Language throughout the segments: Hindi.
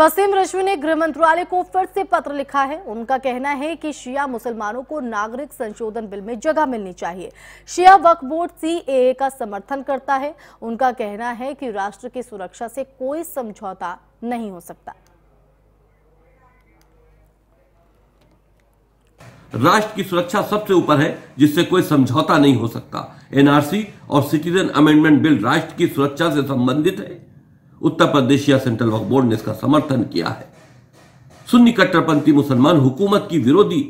वसीम रश्मि ने गृह मंत्रालय को फिर से पत्र लिखा है उनका कहना है कि शिया मुसलमानों को नागरिक संशोधन बिल में जगह मिलनी चाहिए शिया वक्फ बोर्ड सी का समर्थन करता है उनका कहना है कि राष्ट्र की सुरक्षा से कोई समझौता नहीं हो सकता राष्ट्र की सुरक्षा सबसे ऊपर है जिससे कोई समझौता नहीं हो सकता एनआरसी और सिटीजन अमेंडमेंट बिल राष्ट्र की सुरक्षा से संबंधित है उत्तर प्रदेश या सेंट्रल वक्फ बोर्ड ने इसका समर्थन किया है सुन्नी कट्टरपंथी मुसलमान हुकूमत की विरोधी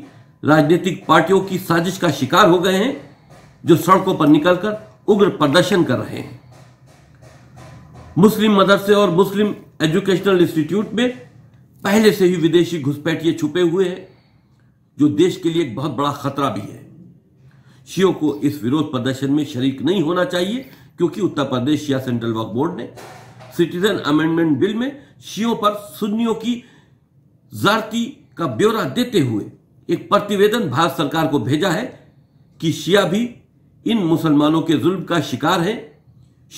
राजनीतिक पार्टियों की साजिश का शिकार हो गए हैं जो सड़कों पर निकलकर उग्र प्रदर्शन कर रहे हैं मुस्लिम मदरसे और मुस्लिम एजुकेशनल इंस्टीट्यूट में पहले से ही विदेशी घुसपैठिए छुपे हुए हैं जो देश के लिए एक बहुत बड़ा खतरा भी है शियों को इस विरोध प्रदर्शन में शरीक नहीं होना चाहिए क्योंकि उत्तर प्रदेश या सेंट्रल वक्फ बोर्ड ने सिटीजन अमेंडमेंट बिल में शियों पर सुन्नियों की जारती का ब्यौरा देते हुए एक प्रतिवेदन भारत सरकार को भेजा है कि शिया भी इन मुसलमानों के जुल्म का शिकार है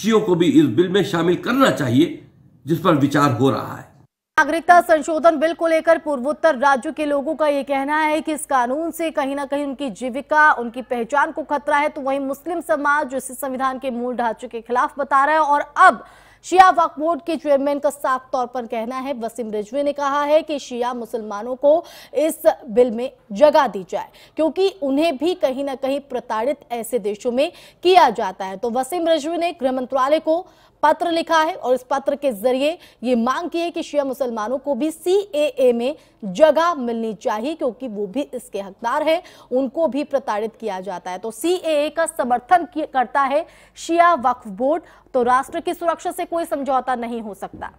शियों को भी इस बिल में शामिल करना चाहिए जिस पर विचार हो रहा है नागरिकता संशोधन बिल को लेकर पूर्वोत्तर राज्यों के लोगों का यह कहना है कि इस कानून से कहीं ना कहीं उनकी जीविका उनकी पहचान को खतरा है तो वहीं मुस्लिम समाज जो इस संविधान के मूल ढांचे के खिलाफ बता रहा है और अब शिया वक्फ बोर्ड के चेयरमैन का साफ तौर पर कहना है वसीम रिजवी ने कहा है कि शिया मुसलमानों को इस बिल में जगह दी जाए क्योंकि उन्हें भी कहीं ना कहीं प्रताड़ित ऐसे देशों में किया जाता है तो वसीम रिजवी ने गृह मंत्रालय को पत्र लिखा है और इस पत्र के जरिए ये मांग की है कि शिया मुसलमानों को भी सी में जगह मिलनी चाहिए क्योंकि वो भी इसके हकदार है उनको भी प्रताड़ित किया जाता है तो सी का समर्थन करता है शिया वक्फ बोर्ड तो राष्ट्र की सुरक्षा से कोई समझौता नहीं हो सकता